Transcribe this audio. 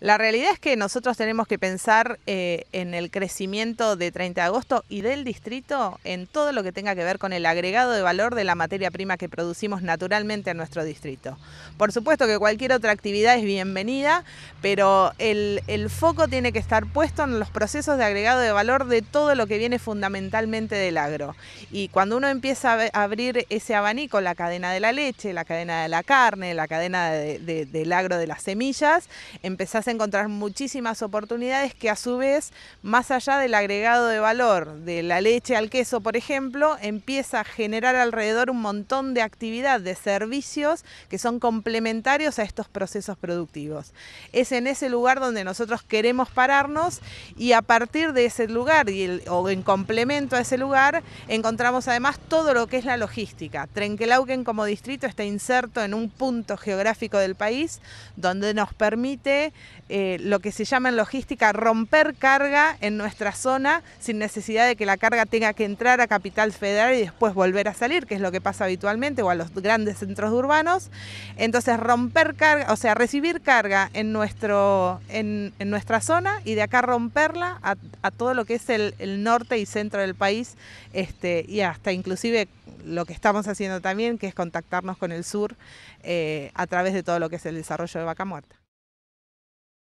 La realidad es que nosotros tenemos que pensar eh, en el crecimiento de 30 de agosto y del distrito en todo lo que tenga que ver con el agregado de valor de la materia prima que producimos naturalmente en nuestro distrito. Por supuesto que cualquier otra actividad es bienvenida, pero el, foco tiene que estar puesto en los procesos de agregado de valor de todo lo que viene fundamentalmente del agro. Y cuando uno empieza a abrir ese abanico, la cadena de la leche, la cadena de la carne, la cadena del agro de las semillas, empezás a encontrar muchísimas oportunidades que a su vez, más allá del agregado de valor de la leche al queso, por ejemplo, empieza a generar alrededor un montón de actividad, de servicios que son complementarios a estos procesos productivos. Es en ese lugar donde nosotros queremos pararnos y a partir de ese lugar y o en complemento a ese lugar encontramos además todo lo que es la logística. Trenquelauquen como distrito está inserto en un punto geográfico del país donde nos permite eh, lo que se llama en logística romper carga en nuestra zona sin necesidad de que la carga tenga que entrar a Capital Federal y después volver a salir, que es lo que pasa habitualmente, o a los grandes centros urbanos. Entonces, romper carga, o sea, recibir carga en, nuestro, en, nuestra zona y de acá romperla a, todo lo que es el, norte y centro del país este, y hasta inclusive lo que estamos haciendo también, que es contactarnos con el sur eh, a través de todo lo que es el desarrollo de Vaca Muerta.